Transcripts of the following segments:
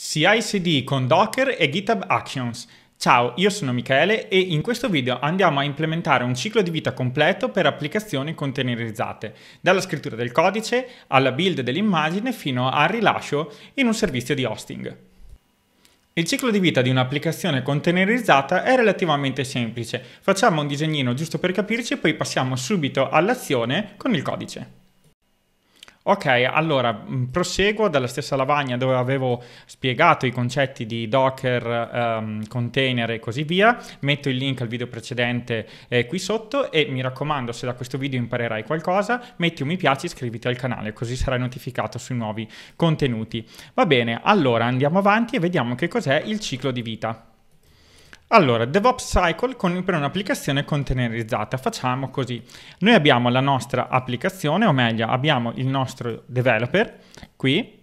ci con Docker e GitHub Actions. Ciao, io sono Michele e in questo video andiamo a implementare un ciclo di vita completo per applicazioni containerizzate, dalla scrittura del codice alla build dell'immagine fino al rilascio in un servizio di hosting. Il ciclo di vita di un'applicazione containerizzata è relativamente semplice. Facciamo un disegnino giusto per capirci e poi passiamo subito all'azione con il codice. Ok, allora mm, proseguo dalla stessa lavagna dove avevo spiegato i concetti di Docker, um, container e così via. Metto il link al video precedente eh, qui sotto e mi raccomando se da questo video imparerai qualcosa, metti un mi piace, e iscriviti al canale così sarai notificato sui nuovi contenuti. Va bene, allora andiamo avanti e vediamo che cos'è il ciclo di vita. Allora, DevOps Cycle con, per un'applicazione containerizzata. Facciamo così. Noi abbiamo la nostra applicazione, o meglio, abbiamo il nostro developer qui,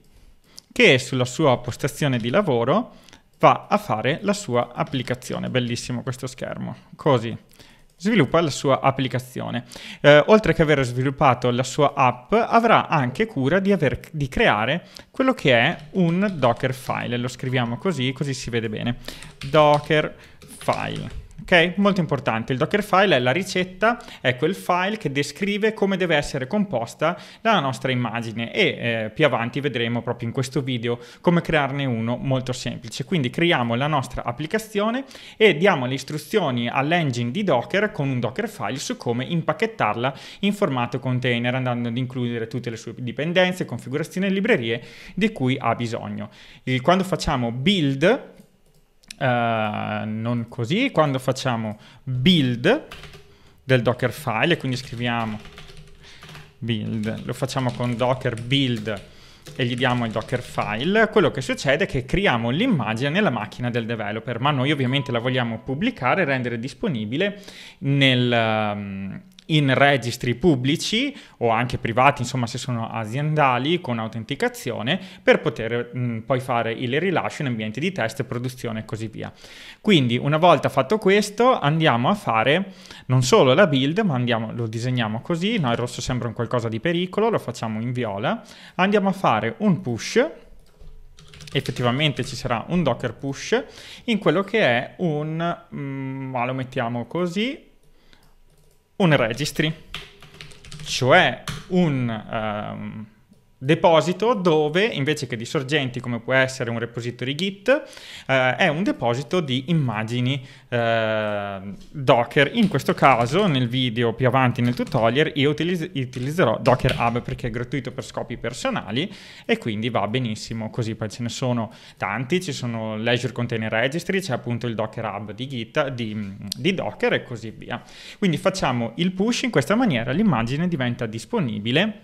che sulla sua postazione di lavoro va a fare la sua applicazione. Bellissimo questo schermo. Così sviluppa la sua applicazione. Eh, oltre che aver sviluppato la sua app, avrà anche cura di, aver, di creare quello che è un Docker file. Lo scriviamo così, così si vede bene. Docker file. Ok? Molto importante. Il Dockerfile è la ricetta, è quel file che descrive come deve essere composta la nostra immagine e eh, più avanti vedremo proprio in questo video come crearne uno molto semplice. Quindi creiamo la nostra applicazione e diamo le istruzioni all'engine di Docker con un Dockerfile su come impacchettarla in formato container andando ad includere tutte le sue dipendenze, configurazioni e librerie di cui ha bisogno. quando facciamo build Uh, non così, quando facciamo build del Dockerfile, e quindi scriviamo build, lo facciamo con docker build e gli diamo il Dockerfile, quello che succede è che creiamo l'immagine nella macchina del developer, ma noi ovviamente la vogliamo pubblicare e rendere disponibile nel, ehm, in registri pubblici o anche privati, insomma se sono aziendali con autenticazione, per poter mh, mm, poi fare il rilascio in ambienti di test, produzione e così via. Quindi una volta fatto questo andiamo a fare non solo la build, ma andiamo, lo disegniamo così, no, il rosso sembra un qualcosa di pericolo, lo facciamo in viola, andiamo a fare un push effettivamente ci sarà un docker push in quello che è un mm, ma lo mettiamo così un registry, cioè un, um, deposito dove invece che di sorgenti come può essere un repository git eh, è un deposito di immagini eh, docker in questo caso nel video più avanti nel tutorial io utilizz- utilizzerò docker hub perché è gratuito per scopi personali e quindi va benissimo così poi ce ne sono tanti ci sono l'azure container registry c'è appunto il docker hub di git di, di docker e così via quindi facciamo il push in questa maniera l'immagine diventa disponibile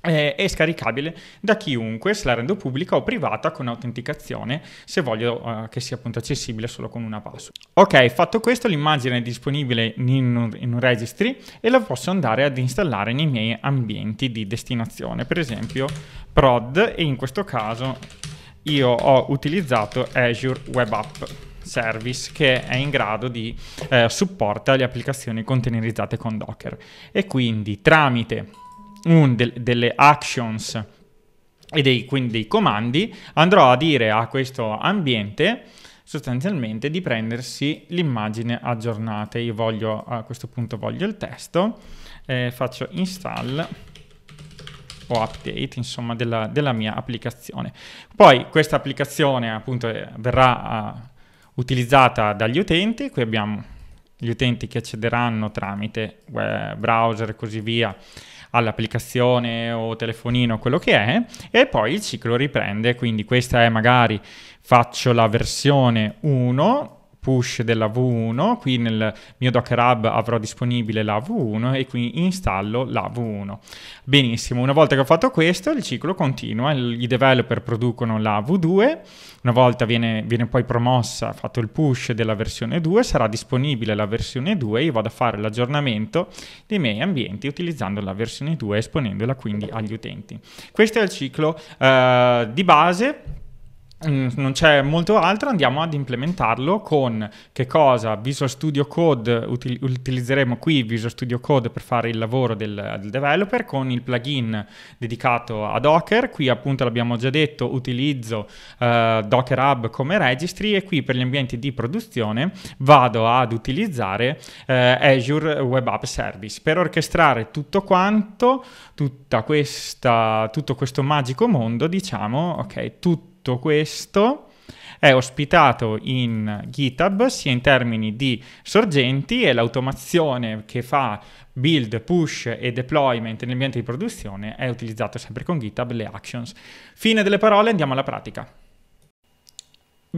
è scaricabile da chiunque se la rendo pubblica o privata con autenticazione se voglio eh, che sia appunto accessibile solo con una password. Ok, fatto questo l'immagine è disponibile in un, in un registry e la posso andare ad installare nei miei ambienti di destinazione, per esempio prod e in questo caso io ho utilizzato Azure Web App Service che è in grado di eh, supportare le applicazioni containerizzate con Docker e quindi tramite un, de- delle actions e dei, quindi dei comandi, andrò a dire a questo ambiente sostanzialmente di prendersi l'immagine aggiornata. Io voglio, a questo punto voglio il testo, eh, faccio install o update insomma della, della, mia applicazione. Poi questa applicazione appunto eh, verrà uh, utilizzata dagli utenti, qui abbiamo gli utenti che accederanno tramite web browser e così via all'applicazione o telefonino, quello che è, e poi il ciclo riprende. Quindi questa è magari faccio la versione 1 push della V1, qui nel mio Docker Hub avrò disponibile la V1 e qui installo la V1. Benissimo, una volta che ho fatto questo il ciclo continua, i developer producono la V2, una volta viene, viene poi promossa, fatto il push della versione 2, sarà disponibile la versione 2, io vado a fare l'aggiornamento dei miei ambienti utilizzando la versione 2 esponendola quindi agli utenti. Questo è il ciclo eh, di base Mm, non c'è molto altro, andiamo ad implementarlo con che cosa? Visual Studio Code, util- utilizzeremo qui Visual Studio Code per fare il lavoro del, del, developer con il plugin dedicato a Docker, qui appunto l'abbiamo già detto utilizzo eh, Docker Hub come registry e qui per gli ambienti di produzione vado ad utilizzare eh, Azure Web App Service per orchestrare tutto quanto, tutta questa, tutto questo magico mondo diciamo, ok, tutto tutto questo è ospitato in GitHub sia in termini di sorgenti e l'automazione che fa build, push e deployment nell'ambiente di produzione è utilizzato sempre con GitHub le actions. Fine delle parole, andiamo alla pratica.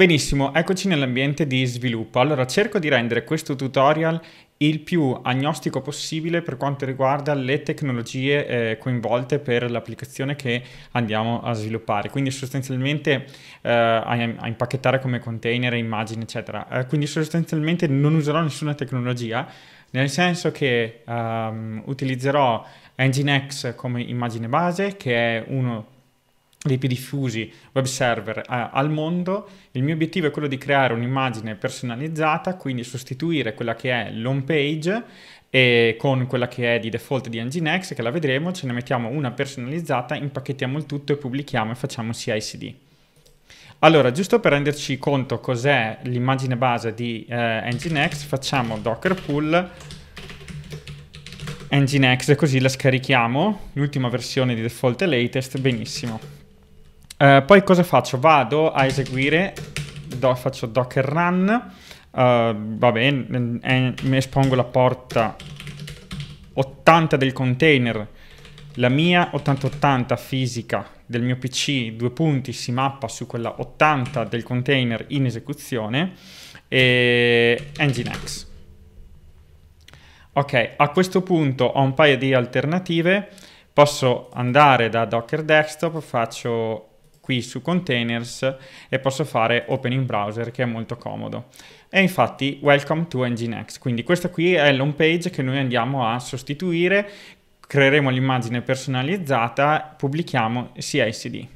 Benissimo, eccoci nell'ambiente di sviluppo. Allora cerco di rendere questo tutorial il più agnostico possibile per quanto riguarda le tecnologie eh, coinvolte per l'applicazione che andiamo a sviluppare, quindi sostanzialmente eh, a, a, impacchettare come container, immagini, eccetera. Eh, quindi sostanzialmente non userò nessuna tecnologia, nel senso che ehm, utilizzerò Nginx come immagine base, che è uno dei più diffusi web server eh, al mondo. Il mio obiettivo è quello di creare un'immagine personalizzata, quindi sostituire quella che è l'home page e con quella che è di default di Nginx, che la vedremo, ce ne mettiamo una personalizzata, impacchettiamo il tutto e pubblichiamo e facciamo CICD. Allora, giusto per renderci conto cos'è l'immagine base di eh, Nginx, facciamo docker pull Nginx, così la scarichiamo, l'ultima versione di default è latest, benissimo. Eh, poi cosa faccio? Vado a eseguire, do, faccio docker run, uh, eh, vabbè, mm, eh, mi espongo la porta 80 del container, la mia 8080 fisica del mio PC, due punti, si mappa su quella 80 del container in esecuzione e Nginx. Ok, a questo punto ho un paio di alternative. Posso andare da Docker Desktop, faccio qui su containers e posso fare open in browser che è molto comodo. E infatti welcome to Nginx, quindi questa qui è l'home page che noi andiamo a sostituire, creeremo l'immagine personalizzata, pubblichiamo CICD.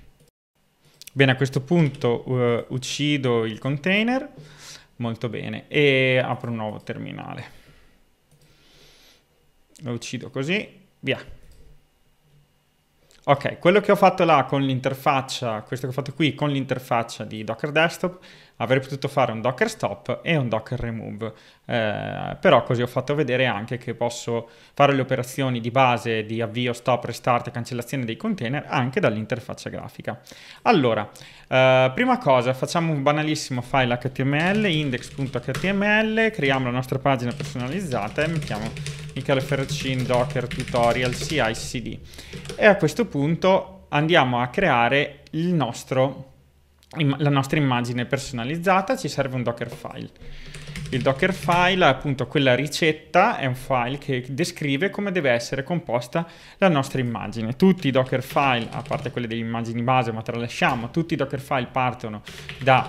Bene, a questo punto uh, uccido il container, molto bene, e apro un nuovo terminale. Lo uccido così, via. Ok, quello che ho fatto là con l'interfaccia, questo che ho fatto qui con l'interfaccia di Docker Desktop avrei potuto fare un docker stop e un docker remove, eh, però così ho fatto vedere anche che posso fare le operazioni di base di avvio, stop, restart e cancellazione dei container anche dall'interfaccia grafica. Allora, eh, prima cosa facciamo un banalissimo file html, index.html, creiamo la nostra pagina personalizzata e mettiamo Michele Ferracin Docker Tutorial CI CD e a questo punto andiamo a creare il nostro la nostra immagine personalizzata, ci serve un Dockerfile. Il Dockerfile, appunto quella ricetta, è un file che descrive come deve essere composta la nostra immagine. Tutti i Dockerfile, a parte quelle delle immagini base, ma tralasciamo, tutti i Dockerfile partono da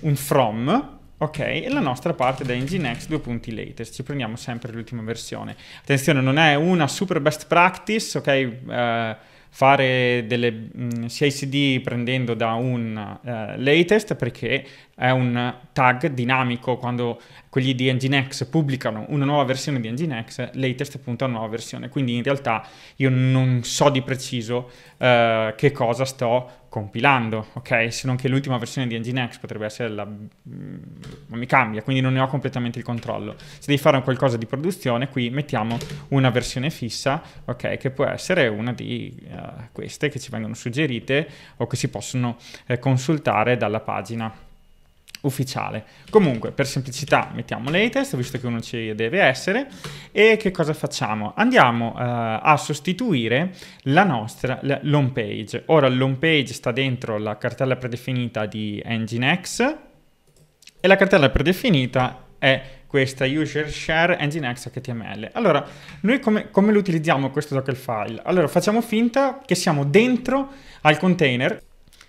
un from, Ok, e la nostra parte da Nginx due punti latest, ci prendiamo sempre l'ultima versione. Attenzione, non è una super best practice, ok? Uh, fare delle mh, mm, CICD prendendo da un uh, latest perché è un tag dinamico, quando quelli di Nginx pubblicano una nuova versione di Nginx, latest appunto una nuova versione, quindi in realtà io non so di preciso eh, che cosa sto compilando, ok? Se non che l'ultima versione di Nginx potrebbe essere la... ma mm, mi cambia, quindi non ne ho completamente il controllo. Se devi fare qualcosa di produzione, qui mettiamo una versione fissa, ok? Che può essere una di uh, queste che ci vengono suggerite o che si possono eh, consultare dalla pagina ufficiale. Comunque, per semplicità, mettiamo latest, visto che uno ci deve essere, e che cosa facciamo? Andiamo eh, a sostituire la nostra home page. Ora, l'home page sta dentro la cartella predefinita di Nginx, e la cartella predefinita è questa user share nginx html. Allora, noi come, come lo utilizziamo questo docker file? Allora, facciamo finta che siamo dentro al container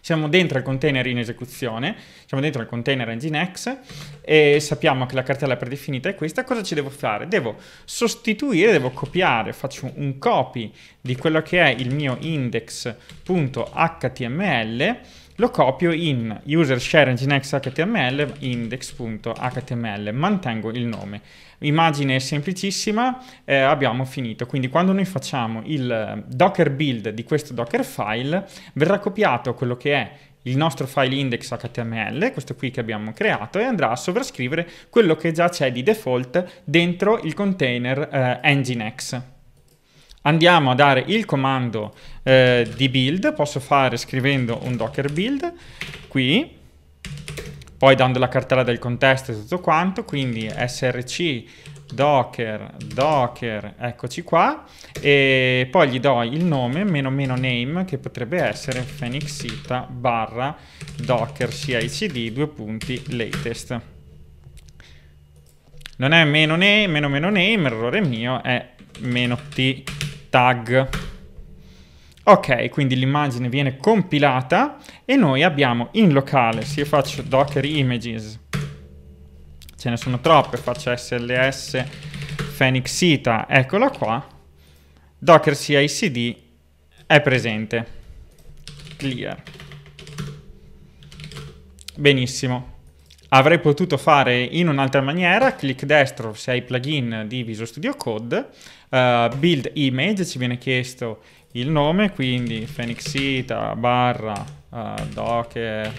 siamo dentro il container in esecuzione, siamo dentro il container Nginx e sappiamo che la cartella predefinita è questa. Cosa ci devo fare? Devo sostituire, devo copiare, faccio un copy di quello che è il mio index.html lo copio in user share nginx html index.html, mantengo il nome. Immagine semplicissima, eh, abbiamo finito. Quindi quando noi facciamo il eh, docker build di questo docker file, verrà copiato quello che è il nostro file index.html, questo qui che abbiamo creato, e andrà a sovrascrivere quello che già c'è di default dentro il container eh, nginx andiamo a dare il comando eh, di build, posso fare scrivendo un docker build qui, poi dando la cartella del contesto e tutto quanto, quindi src docker docker eccoci qua e poi gli do il nome meno meno name che potrebbe essere phoenixita barra docker cicd due punti latest non è meno name meno meno name errore mio è meno t tag. Ok, quindi l'immagine viene compilata e noi abbiamo in locale, se io faccio docker images, ce ne sono troppe, faccio sls phenixita, eccola qua, docker cicd è presente, clear. Benissimo avrei potuto fare in un'altra maniera, clic destro se hai plugin di Visual Studio Code, uh, build image, ci viene chiesto il nome, quindi phoenixita barra uh, docker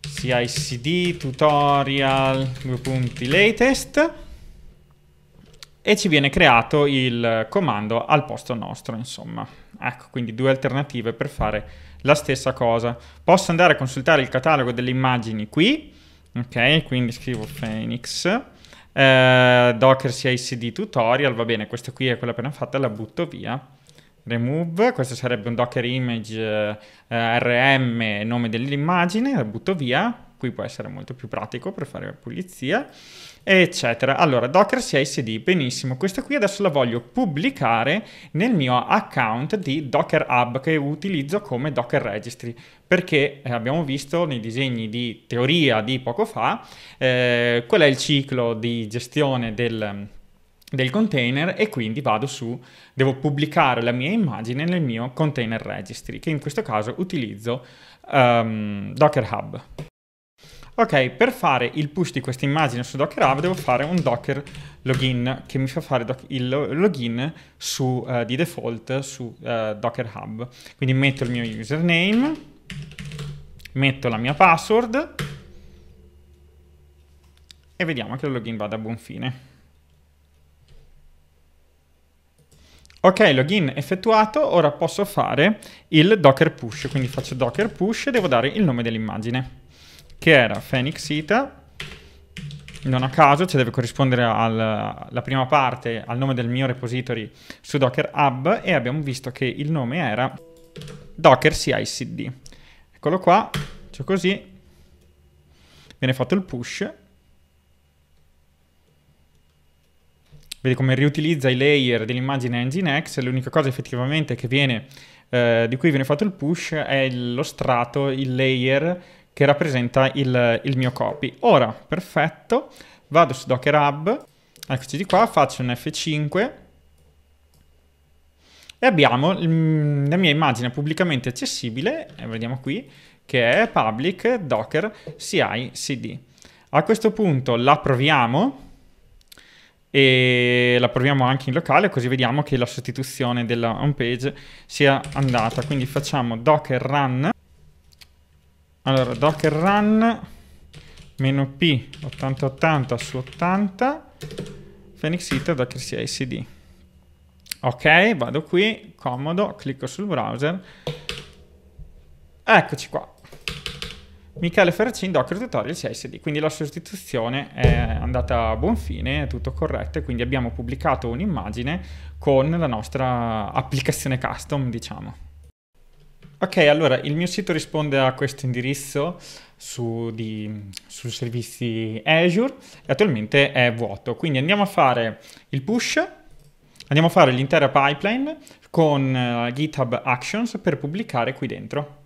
CICD tutorial due punti latest e ci viene creato il comando al posto nostro, insomma. Ecco, quindi due alternative per fare la stessa cosa. Posso andare a consultare il catalogo delle immagini qui, ok, quindi scrivo Phoenix, eh, Docker CICD tutorial, va bene, questa qui è quella appena fatta, la butto via. Remove, questo sarebbe un Docker image eh, RM, nome dell'immagine, la butto via, qui può essere molto più pratico per fare pulizia eccetera. Allora, Docker CICD, benissimo, questa qui adesso la voglio pubblicare nel mio account di Docker Hub che utilizzo come Docker Registry, perché eh, abbiamo visto nei disegni di teoria di poco fa eh, qual è il ciclo di gestione del del container e quindi vado su, devo pubblicare la mia immagine nel mio container registry, che in questo caso utilizzo um, Docker Hub. Ok, per fare il push di questa immagine su Docker Hub devo fare un Docker login che mi fa fare il login su, uh, di default su uh, Docker Hub. Quindi metto il mio username, metto la mia password e vediamo che il login vada a buon fine. Ok, login effettuato, ora posso fare il Docker push, quindi faccio Docker push e devo dare il nome dell'immagine che era Phoenix Ita. Non a caso, cioè deve corrispondere alla prima parte al nome del mio repository su Docker Hub e abbiamo visto che il nome era Docker CICD. Eccolo qua, faccio così, viene fatto il push. Vedi come riutilizza i layer dell'immagine Nginx, l'unica cosa effettivamente viene, eh, di cui viene fatto il push è lo strato, il layer che rappresenta il, il mio copy. Ora, perfetto, vado su Docker Hub, eccoci di qua, faccio un F5 e abbiamo mm, la mia immagine pubblicamente accessibile, e eh, vediamo qui, che è public docker CI CD. A questo punto la proviamo e la proviamo anche in locale così vediamo che la sostituzione della home page sia andata. Quindi facciamo docker run allora, docker run meno p 8080 su 80 Phoenix Hit docker CICD. Ok, vado qui, comodo, clicco sul browser. Eccoci qua. Michele Ferracin, Docker Tutorial CSD. Quindi la sostituzione è andata a buon fine, è tutto corretto quindi abbiamo pubblicato un'immagine con la nostra applicazione custom, diciamo. Ok, allora il mio sito risponde a questo indirizzo su, di, su, servizi Azure e attualmente è vuoto. Quindi andiamo a fare il push, andiamo a fare l'intera pipeline con uh, GitHub Actions per pubblicare qui dentro.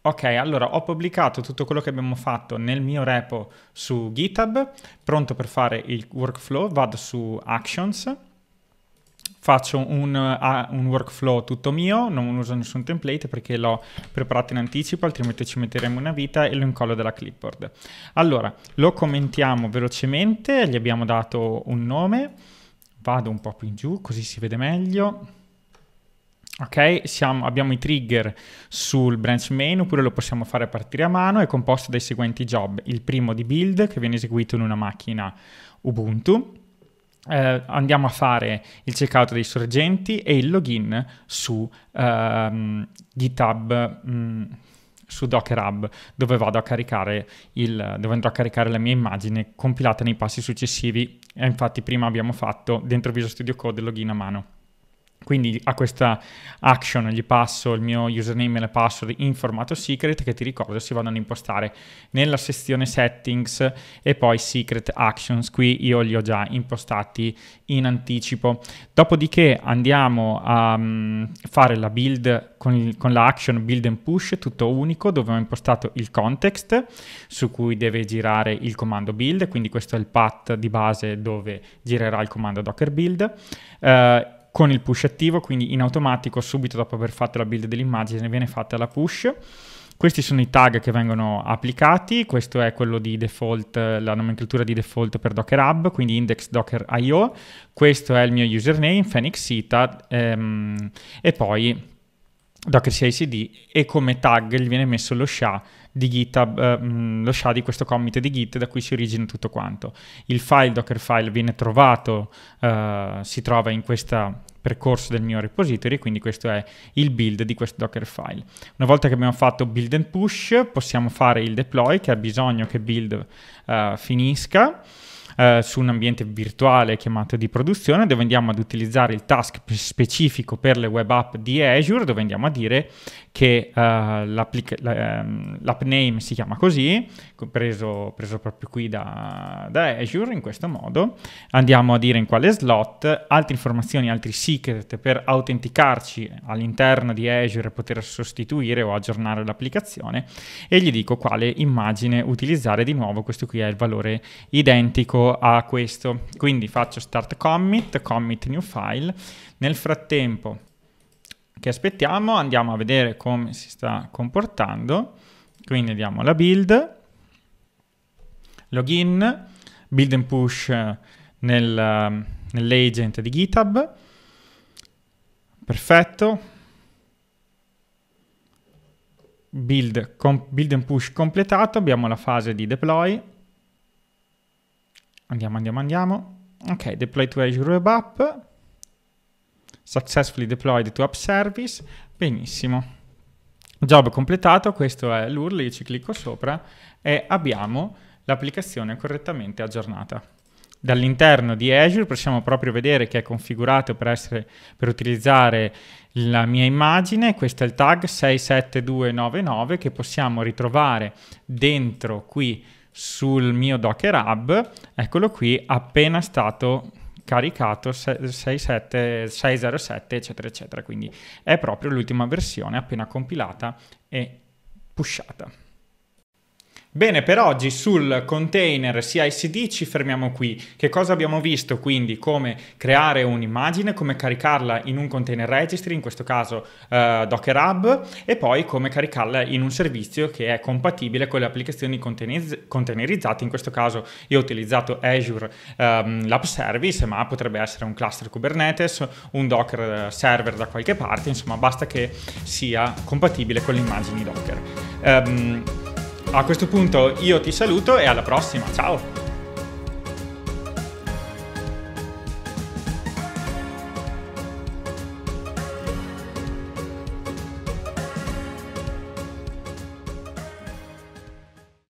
Ok, allora ho pubblicato tutto quello che abbiamo fatto nel mio repo su GitHub, pronto per fare il workflow, vado su Actions faccio un, uh, un, workflow tutto mio, non uso nessun template perché l'ho preparato in anticipo, altrimenti ci metteremo una vita e lo incollo dalla clipboard. Allora, lo commentiamo velocemente, gli abbiamo dato un nome, vado un po' più in giù così si vede meglio. Ok, siamo, abbiamo i trigger sul branch main oppure lo possiamo fare partire a mano, è composto dai seguenti job. Il primo di build che viene eseguito in una macchina Ubuntu, eh, andiamo a fare il checkout dei sorgenti e il login su ehm, GitHub. Mh, mm, su Docker Hub dove vado a caricare il, dove andrò a caricare la mia immagine compilata nei passi successivi e infatti prima abbiamo fatto dentro Visual Studio Code il login a mano. Quindi a questa action gli passo il mio username e la password in formato secret che ti ricordo si vanno ad impostare nella sezione settings e poi secret actions. Qui io li ho già impostati in anticipo. Dopodiché andiamo a mm, fare la build con, il, con la action build and push tutto unico dove ho impostato il context su cui deve girare il comando build. Quindi questo è il path di base dove girerà il comando docker build. Uh, con il push attivo, quindi in automatico subito dopo aver fatto la build dell'immagine viene fatta la push. Questi sono i tag che vengono applicati, questo è quello di default, la nomenclatura di default per Docker Hub, quindi index docker.io, questo è il mio username, Phoenix ehm, e poi docker CICD e come tag gli viene messo lo SHA di GitHub, ehm, lo sha di questo commit di Git da cui si origina tutto quanto. Il file Dockerfile viene trovato, eh, si trova in questo percorso del mio repository, quindi questo è il build di questo Dockerfile. Una volta che abbiamo fatto build and push, possiamo fare il deploy che ha bisogno che build eh, finisca eh, su un ambiente virtuale chiamato di produzione dove andiamo ad utilizzare il task specifico per le web app di Azure dove andiamo a dire che uh, l'app name si chiama così, preso, preso proprio qui da, da, Azure in questo modo, andiamo a dire in quale slot, altre informazioni, altri secret per autenticarci all'interno di Azure e poter sostituire o aggiornare l'applicazione e gli dico quale immagine utilizzare di nuovo, questo qui è il valore identico a questo. Quindi faccio start commit, commit new file. Nel frattempo che aspettiamo andiamo a vedere come si sta comportando. Quindi diamo la build, login, build and push eh, nel, eh, nell'agent di GitHub. Perfetto. Build, com, build and push completato, abbiamo la fase di deploy Andiamo, andiamo, andiamo. Ok, deploy to Azure Web App. Successfully deployed to App Service. Benissimo. Job completato, questo è l'URL, io ci clicco sopra e abbiamo l'applicazione correttamente aggiornata. Dall'interno di Azure possiamo proprio vedere che è configurato per, essere, per utilizzare la mia immagine, questo è il tag 67299 che possiamo ritrovare dentro qui sul mio Docker Hub, eccolo qui, appena stato caricato 67, 607 eccetera eccetera, quindi è proprio l'ultima versione appena compilata e pushata. Bene, per oggi sul container CICD ci fermiamo qui. Che cosa abbiamo visto? Quindi come creare un'immagine, come caricarla in un container registry, in questo caso eh, Docker Hub, e poi come caricarla in un servizio che è compatibile con le applicazioni containeriz- containerizzate. In questo caso io ho utilizzato Azure ehm, Lab Service, ma potrebbe essere un cluster Kubernetes, un Docker eh, server da qualche parte, insomma basta che sia compatibile con le immagini Docker. Um, a questo punto io ti saluto e alla prossima, ciao!